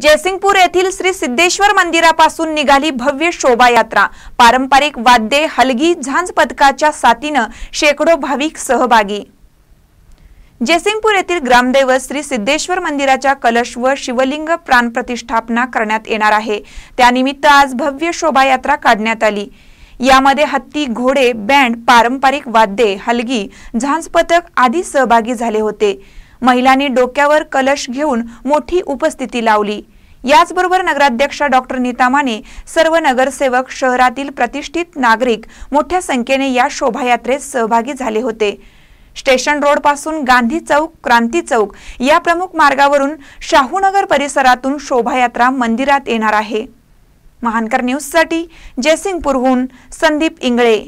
जयसिंगपूर येथील श्री सिद्धेश्वर मंदिरापासून निघाली भव्य शोभायात्रा पारंपरिक वाद्ये हलगी झांज पथकाच्या साथीनं शेकडो भाविक सहभागी जयसिंगपूर येथील ग्रामदैवत श्री सिद्धेश्वर मंदिराच्या कलश व शिवलिंग प्राण प्रतिष्ठापना करण्यात येणार आहे त्यानिमित्त आज भव्य शोभायात्रा काढण्यात आली यामध्ये हत्ती घोडे बँड पारंपरिक वाद्ये हलगी झांज पथक आदी सहभागी झाले होते महिलांनी डोक्यावर कलश घेऊन मोठी उपस्थिती लावली याचबरोबर नगराध्यक्षा डॉक्टर नीता माने सर्व नगरसेवक शहरातील प्रतिष्ठित नागरिक मोठ्या संख्येने या शोभायात्रेत सहभागी झाले होते स्टेशन रोड पासून गांधी चौक क्रांती चौक या प्रमुख मार्गावरून शाहूनगर परिसरातून शोभायात्रा मंदिरात येणार आहे महानकर न्यूज साठी जयसिंगपूरहून संदीप इंगळे